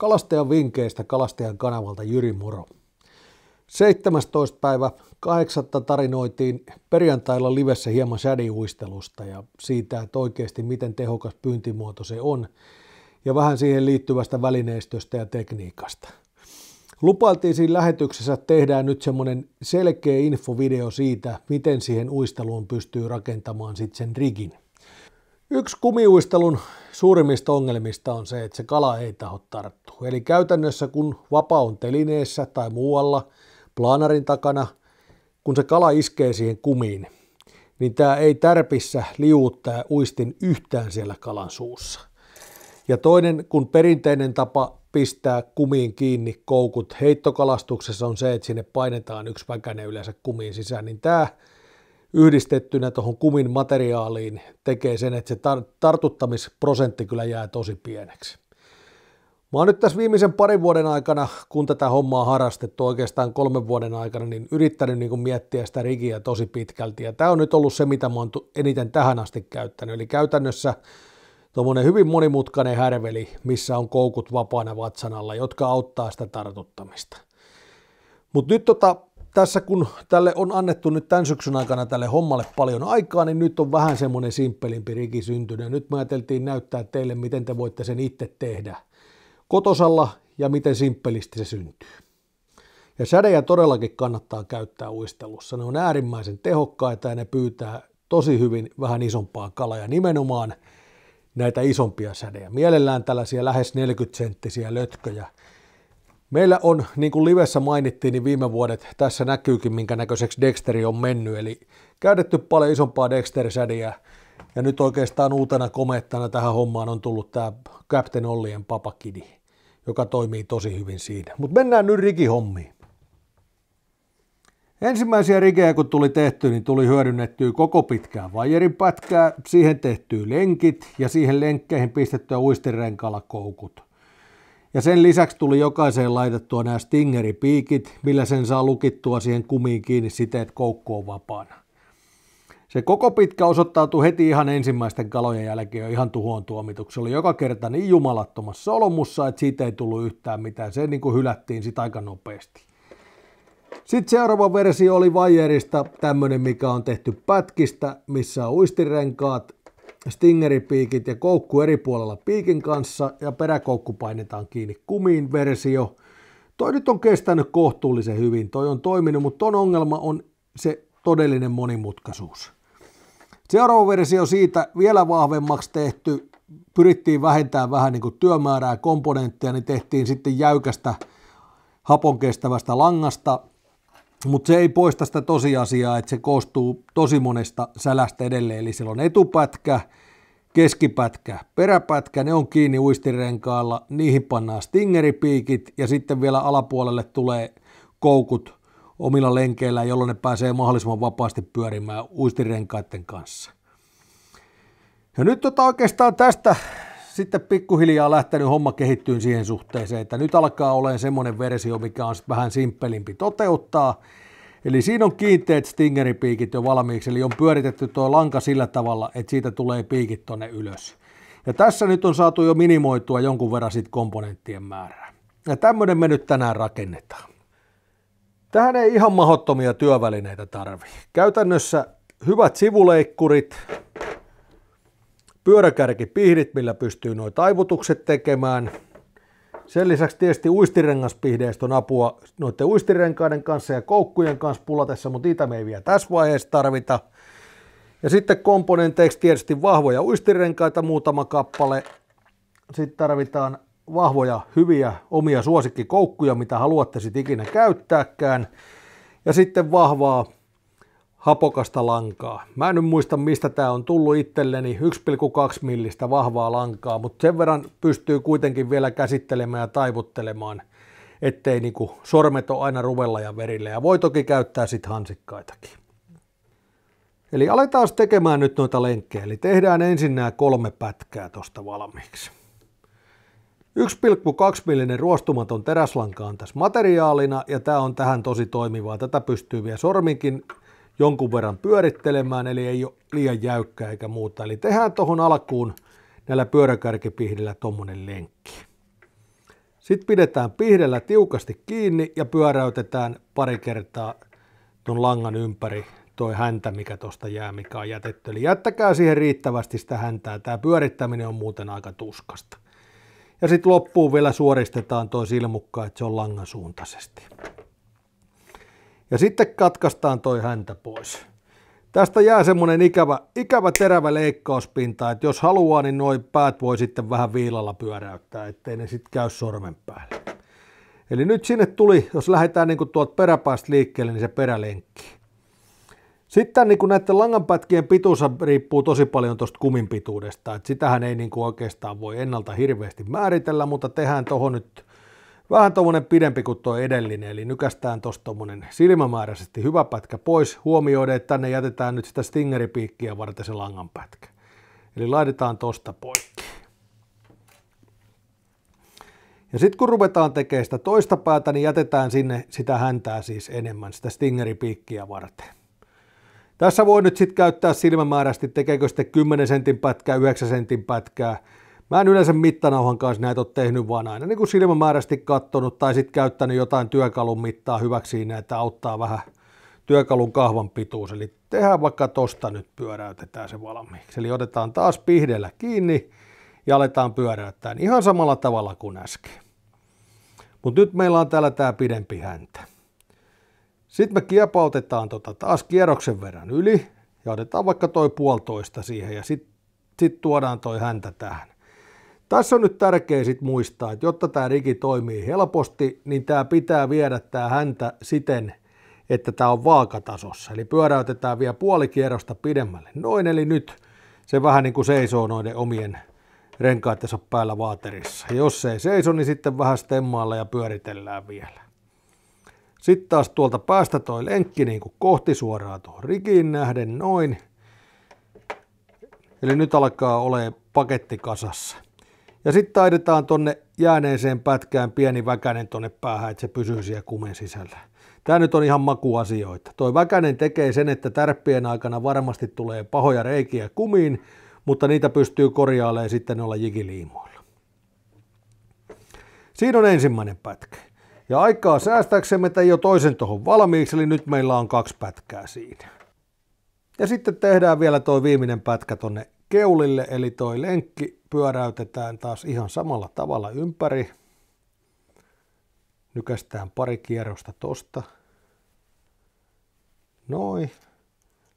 Kalastajan vinkkeistä Kalastajan kanavalta Jyri Moro. 17. päivä 8. tarinoitiin perjantailla livessä hieman sädiuistelusta ja siitä, että oikeasti miten tehokas pyyntimuoto se on ja vähän siihen liittyvästä välineistöstä ja tekniikasta. Lupailtiin siinä lähetyksessä, että tehdään nyt semmoinen selkeä infovideo siitä, miten siihen uisteluun pystyy rakentamaan sitten sen rigin. Yksi kumiuistelun suurimmista ongelmista on se, että se kala ei taho tarttua. Eli käytännössä kun vapa on telineessä tai muualla, planarin takana, kun se kala iskee siihen kumiin, niin tämä ei tärpissä liuuttaa uistin yhtään siellä kalan suussa. Ja toinen, kun perinteinen tapa pistää kumiin kiinni koukut heittokalastuksessa on se, että sinne painetaan yksi väkäne yleensä kumiin sisään, niin tämä yhdistettynä tuohon kumin materiaaliin tekee sen, että se tar- tartuttamisprosentti kyllä jää tosi pieneksi. Mä oon nyt tässä viimeisen parin vuoden aikana, kun tätä hommaa harrastettu oikeastaan kolmen vuoden aikana, niin yrittänyt niin kuin miettiä sitä rigiä tosi pitkälti. Ja tämä on nyt ollut se, mitä mä oon eniten tähän asti käyttänyt. Eli käytännössä tuommoinen hyvin monimutkainen härveli, missä on koukut vapaana vatsanalla, jotka auttaa sitä tartuttamista. Mutta nyt tota, tässä kun tälle on annettu nyt tämän syksyn aikana tälle hommalle paljon aikaa, niin nyt on vähän semmoinen simppelimpi riki syntynyt. Nyt me ajateltiin näyttää teille, miten te voitte sen itse tehdä kotosalla ja miten simppelisti se syntyy. Ja sädejä todellakin kannattaa käyttää uistelussa. Ne on äärimmäisen tehokkaita ja ne pyytää tosi hyvin vähän isompaa kalaa ja nimenomaan näitä isompia sädejä. Mielellään tällaisia lähes 40-senttisiä lötköjä, Meillä on, niin kuin livessä mainittiin, niin viime vuodet tässä näkyykin, minkä näköiseksi Dexteri on mennyt. Eli käytetty paljon isompaa Dexter-sädiä. Ja nyt oikeastaan uutena komettana tähän hommaan on tullut tämä Captain Ollien papakidi, joka toimii tosi hyvin siinä. Mutta mennään nyt rigihommiin. Ensimmäisiä rigejä kun tuli tehty, niin tuli hyödynnettyä koko pitkää vajerin pätkää, siihen tehtyy lenkit ja siihen lenkkeihin pistettyä uistinrenkaalla koukut – ja sen lisäksi tuli jokaiseen laitettua nämä Stingeri-piikit, millä sen saa lukittua siihen kumiin kiinni siten, että koukku on vapaana. Se koko pitkä osoittautui heti ihan ensimmäisten kalojen jälkeen jo ihan tuhoon tuomituksi. Se oli joka kerta niin jumalattomassa solmussa, että siitä ei tullut yhtään mitään. Se niin kuin hylättiin sitä aika nopeasti. Sitten seuraava versio oli Vajerista tämmöinen, mikä on tehty pätkistä, missä on uistirenkaat stingeripiikit ja koukku eri puolella piikin kanssa ja peräkoukku painetaan kiinni kumiin versio. Toi nyt on kestänyt kohtuullisen hyvin, toi on toiminut, mutta ton ongelma on se todellinen monimutkaisuus. Seuraava versio siitä vielä vahvemmaksi tehty, pyrittiin vähentämään vähän niin kuin työmäärää ja komponentteja, niin tehtiin sitten jäykästä hapon kestävästä langasta, mutta se ei poista sitä tosiasiaa, että se koostuu tosi monesta sälästä edelleen. Eli siellä on etupätkä, keskipätkä, peräpätkä, ne on kiinni uistirenkaalla, niihin pannaan stingeripiikit ja sitten vielä alapuolelle tulee koukut omilla lenkeillä, jolloin ne pääsee mahdollisimman vapaasti pyörimään uistirenkaiden kanssa. Ja nyt tota oikeastaan tästä sitten pikkuhiljaa lähtenyt homma kehittyyn siihen suhteeseen, että nyt alkaa olemaan semmoinen versio, mikä on sitten vähän simppelimpi toteuttaa. Eli siinä on kiinteät stingeripiikit jo valmiiksi, eli on pyöritetty tuo lanka sillä tavalla, että siitä tulee piikit tuonne ylös. Ja tässä nyt on saatu jo minimoitua jonkun verran sit komponenttien määrää. Ja tämmöinen me nyt tänään rakennetaan. Tähän ei ihan mahottomia työvälineitä tarvi. Käytännössä hyvät sivuleikkurit, pyöräkärkipihdit, millä pystyy noita taivutukset tekemään. Sen lisäksi tietysti uistirengaspihdeistä on apua noiden uistirenkaiden kanssa ja koukkujen kanssa pulatessa, mutta niitä me ei vielä tässä vaiheessa tarvita. Ja sitten komponenteiksi tietysti vahvoja uistirenkaita muutama kappale. Sitten tarvitaan vahvoja, hyviä, omia suosikkikoukkuja, mitä haluatte sitten ikinä käyttääkään. Ja sitten vahvaa hapokasta lankaa. Mä en nyt muista, mistä tämä on tullut itselleni, 1,2 millistä vahvaa lankaa, mutta sen verran pystyy kuitenkin vielä käsittelemään ja taivuttelemaan, ettei niinku sormet ole aina ruvella ja verillä. Ja voi toki käyttää sit hansikkaitakin. Eli aletaan tekemään nyt noita lenkkejä. Eli tehdään ensin nämä kolme pätkää tuosta valmiiksi. 1,2 millinen ruostumaton teräslanka on tässä materiaalina ja tämä on tähän tosi toimivaa. Tätä pystyy vielä sorminkin jonkun verran pyörittelemään, eli ei ole liian jäykkää eikä muuta. Eli tehdään tuohon alkuun näillä pyöräkärkipihdillä tuommoinen lenkki. Sitten pidetään pihdellä tiukasti kiinni ja pyöräytetään pari kertaa tuon langan ympäri toi häntä, mikä tuosta jää, mikä on jätetty. Eli jättäkää siihen riittävästi sitä häntää. Tämä pyörittäminen on muuten aika tuskasta. Ja sitten loppuun vielä suoristetaan tuo silmukka, että se on langan suuntaisesti. Ja sitten katkaistaan toi häntä pois. Tästä jää semmonen ikävä, ikävä terävä leikkauspinta, että jos haluaa, niin noi päät voi sitten vähän viilalla pyöräyttää, ettei ne sitten käy sormen päälle. Eli nyt sinne tuli, jos lähdetään niin kuin tuolta peräpäästä liikkeelle, niin se perälenkki. Sitten niin kuin näiden langanpätkien pituus riippuu tosi paljon tuosta kumin pituudesta. Et sitähän ei niin kuin oikeastaan voi ennalta hirveästi määritellä, mutta tehdään tuohon nyt Vähän tuommoinen pidempi kuin tuo edellinen, eli nykästään tuossa tuommoinen silmämääräisesti hyvä pätkä pois, huomioiden, että tänne jätetään nyt sitä stingeripiikkiä varten se langanpätkä. Eli laitetaan tosta poikki. Ja sitten kun ruvetaan tekemään sitä toista päätä, niin jätetään sinne sitä häntää siis enemmän, sitä stingeripiikkiä varten. Tässä voi nyt sitten käyttää silmämääräisesti, tekeekö sitten 10 sentin pätkää, 9 sentin pätkää, Mä en yleensä mittanauhan kanssa näitä ole tehnyt, vaan aina niin kuin silmämääräisesti kattonut tai sitten käyttänyt jotain työkalun mittaa hyväksi siinä, että auttaa vähän työkalun kahvan pituus. Eli tehdään vaikka tosta nyt pyöräytetään se valmiiksi. Eli otetaan taas pihdellä kiinni ja aletaan pyöräyttää niin ihan samalla tavalla kuin äsken. Mutta nyt meillä on täällä tämä pidempi häntä. Sitten me kiepautetaan tota taas kierroksen verran yli ja otetaan vaikka toi puolitoista siihen ja sitten sit tuodaan toi häntä tähän. Tässä on nyt tärkeää sit muistaa, että jotta tämä rigi toimii helposti, niin tämä pitää viedä tämä häntä siten, että tämä on vaakatasossa. Eli pyöräytetään vielä puoli kierrosta pidemmälle. Noin, eli nyt se vähän niin kuin seisoo noiden omien renkaittensa päällä vaaterissa. Jos se ei seiso, niin sitten vähän stemmailla ja pyöritellään vielä. Sitten taas tuolta päästä toi lenkki niin kuin kohti suoraan tuohon rikiin nähden noin. Eli nyt alkaa olemaan paketti kasassa. Ja sitten taidetaan tonne jääneeseen pätkään pieni väkänen tonne päähän, että se pysyy siellä kumen sisällä. Tämä nyt on ihan makuasioita. Toi väkänen tekee sen, että tärppien aikana varmasti tulee pahoja reikiä kumiin, mutta niitä pystyy korjailemaan sitten noilla jigiliimoilla. Siinä on ensimmäinen pätkä. Ja aikaa säästäksemme ei jo toisen tuohon valmiiksi, eli nyt meillä on kaksi pätkää siinä. Ja sitten tehdään vielä tuo viimeinen pätkä tonne keulille, eli toi lenkki pyöräytetään taas ihan samalla tavalla ympäri. Nykästään pari kierrosta tosta. Noin.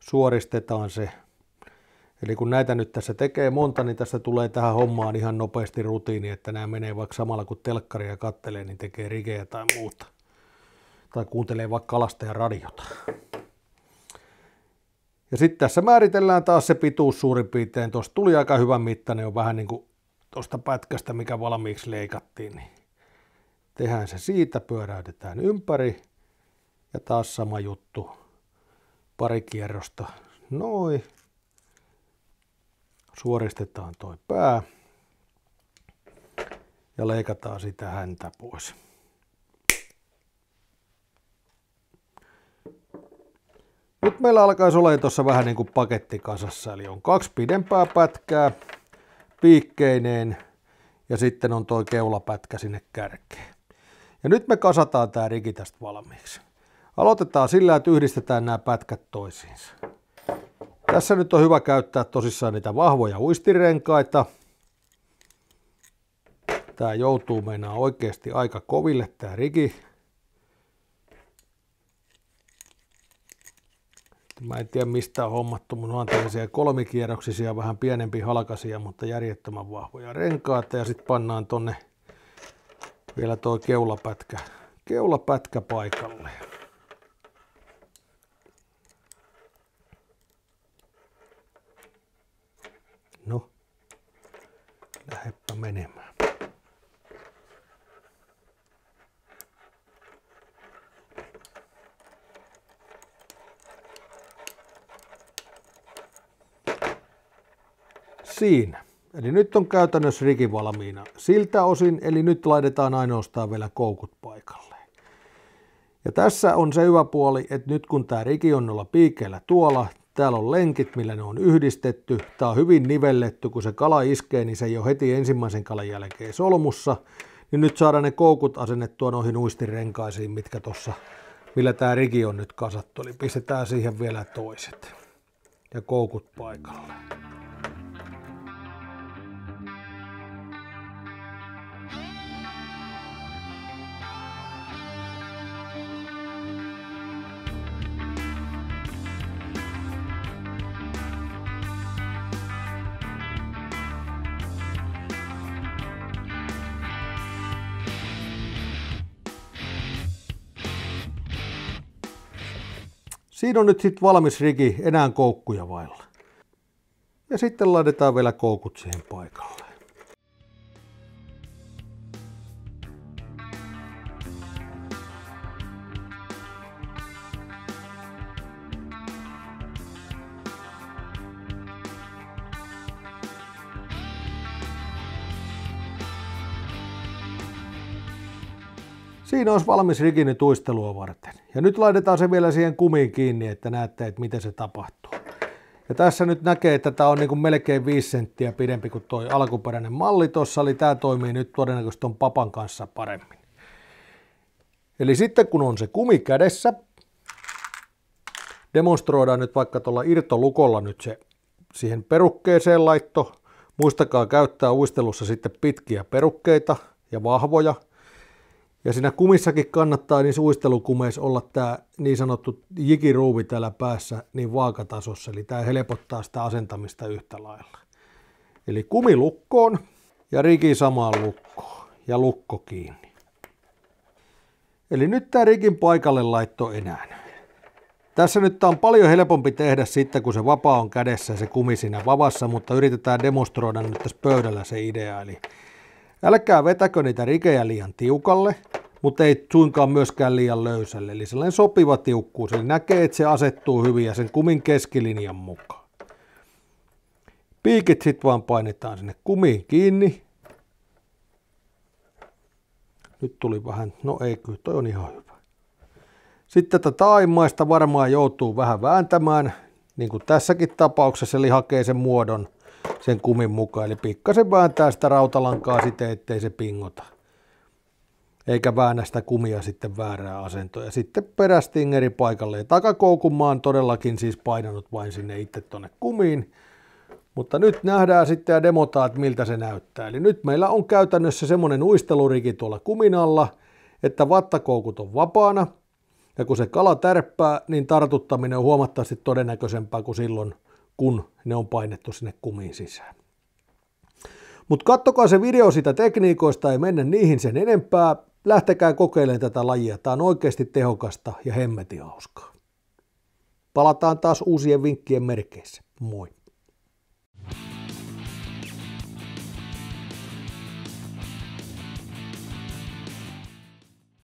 Suoristetaan se. Eli kun näitä nyt tässä tekee monta, niin tässä tulee tähän hommaan ihan nopeasti rutiini, että nämä menee vaikka samalla kun telkkaria kattelee, niin tekee rikejä tai muuta. Tai kuuntelee vaikka kalastajan radiota. Ja sitten tässä määritellään taas se pituus suurin piirtein. Tuossa tuli aika hyvän mittainen, on vähän niin kuin tuosta pätkästä, mikä valmiiksi leikattiin. Niin tehdään se siitä, pyöräytetään ympäri. Ja taas sama juttu. Pari kierrosta. Noin. Suoristetaan toi pää. Ja leikataan sitä häntä pois. Nyt meillä alkaisi olla tuossa vähän niin kuin paketti kasassa, eli on kaksi pidempää pätkää piikkeineen ja sitten on tuo keulapätkä sinne kärkeen. Ja nyt me kasataan tämä rigi tästä valmiiksi. Aloitetaan sillä, että yhdistetään nämä pätkät toisiinsa. Tässä nyt on hyvä käyttää tosissaan niitä vahvoja uistirenkaita. Tämä joutuu meinaa oikeasti aika koville tämä rigi, Mä en tiedä mistä on hommattu, mun on tämmöisiä kolmikierroksisia, vähän pienempi halkasia, mutta järjettömän vahvoja renkaat. Ja sitten pannaan tonne vielä tuo keulapätkä, keulapätkä paikalle. No, lähdepä menemään. siinä. Eli nyt on käytännössä rigi valmiina siltä osin, eli nyt laitetaan ainoastaan vielä koukut paikalle. Ja tässä on se hyvä puoli, että nyt kun tämä rigi on noilla piikeillä tuolla, täällä on lenkit, millä ne on yhdistetty, tämä on hyvin nivelletty, kun se kala iskee, niin se ei ole heti ensimmäisen kalan jälkeen solmussa, niin nyt saadaan ne koukut asennettua noihin uistirenkaisiin, mitkä tuossa, millä tämä rigi on nyt kasattu, eli pistetään siihen vielä toiset ja koukut paikalle. Siinä on nyt sitten valmis riki, enää koukkuja vailla. Ja sitten laitetaan vielä koukut siihen paikalle. Siinä olisi valmis rikini tuistelua varten. Ja nyt laitetaan se vielä siihen kumiin kiinni, että näette, että miten se tapahtuu. Ja tässä nyt näkee, että tämä on niin kuin melkein 5 senttiä pidempi kuin tuo alkuperäinen malli tuossa, eli tämä toimii nyt todennäköisesti tuon papan kanssa paremmin. Eli sitten kun on se kumi kädessä, demonstroidaan nyt vaikka tuolla irtolukolla nyt se siihen perukkeeseen laitto. Muistakaa käyttää uistelussa sitten pitkiä perukkeita ja vahvoja – ja siinä kumissakin kannattaa niin suistelukumeissa olla tämä niin sanottu jikiruuvi täällä päässä niin vaakatasossa, eli tämä helpottaa sitä asentamista yhtä lailla. Eli kumi lukkoon ja riki samaan lukkoon ja lukko kiinni. Eli nyt tämä rikin paikalle laitto enää. Tässä nyt on paljon helpompi tehdä sitten, kun se vapaa on kädessä ja se kumi siinä vavassa, mutta yritetään demonstroida nyt tässä pöydällä se idea. Eli älkää vetäkö niitä rikejä liian tiukalle, mutta ei suinkaan myöskään liian löysälle. Eli sellainen sopiva tiukkuus, eli näkee, että se asettuu hyvin ja sen kumin keskilinjan mukaan. Piikit sitten vaan painetaan sinne kumiin kiinni. Nyt tuli vähän, no ei kyllä, toi on ihan hyvä. Sitten tätä taimaista varmaan joutuu vähän vääntämään, niin kuin tässäkin tapauksessa, eli hakee sen muodon sen kumin mukaan. Eli pikkasen vääntää sitä rautalankaa siten, ettei se pingota eikä väännä sitä kumia sitten väärää asentoa. Ja sitten perästingeri paikalle. Ja takakoukun mä oon todellakin siis painanut vain sinne itse tuonne kumiin. Mutta nyt nähdään sitten ja demotaat, miltä se näyttää. Eli nyt meillä on käytännössä semmoinen uistelurikki tuolla kuminalla, että vattakoukut on vapaana. Ja kun se kala tärppää, niin tartuttaminen on huomattavasti todennäköisempää kuin silloin, kun ne on painettu sinne kumiin sisään. Mutta kattokaa se video sitä tekniikoista, ei mennä niihin sen enempää. Lähtekää kokeilemaan tätä lajia. Tämä on oikeasti tehokasta ja hemmetin hauskaa. Palataan taas uusien vinkkien merkeissä. Moi!